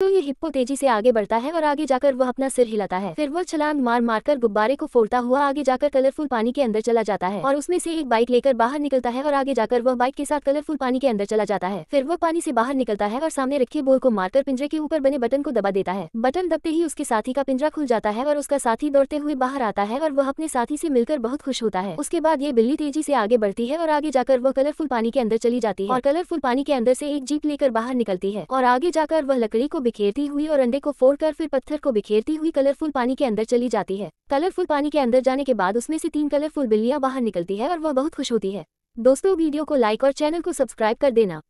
तो ये हिप्पो तेजी से आगे बढ़ता है और आगे जाकर वह अपना सिर हिलाता है फिर वह छलांग मार मार कर गुब्बारे को फोड़ता हुआ आगे जाकर कलरफुल पानी के अंदर चला जाता है और उसमें से एक बाइक लेकर बाहर निकलता है और आगे जाकर वह बाइक के साथ कलरफुल पानी के अंदर चला जाता है फिर वह पानी से बाहर निकलता है और सामने रखे बोल को मारकर पिंजरे के ऊपर बने बटन को दबा देता है बटन दबते ही उसके साथी का पिंजरा खुल जाता है और उसका साथी दौड़ते हुए बाहर आता है और वह अपने साथी से मिलकर बहुत खुश होता है उसके बाद ये बिल्ली तेजी से आगे बढ़ती है और आगे जाकर वह कलरफुल पानी के अंदर चली जाती है और कलरफुल पानी के अंदर से एक जीप लेकर बाहर निकलती है और आगे जाकर वह लकड़ी को बिखेरती हुई और अंडे को फोड़ कर फिर पत्थर को बिखेरती हुई कलरफुल पानी के अंदर चली जाती है कलरफुल पानी के अंदर जाने के बाद उसमें से तीन कलरफुल बिल्लियाँ बाहर निकलती है और वह बहुत खुश होती है दोस्तों वीडियो को लाइक और चैनल को सब्सक्राइब कर देना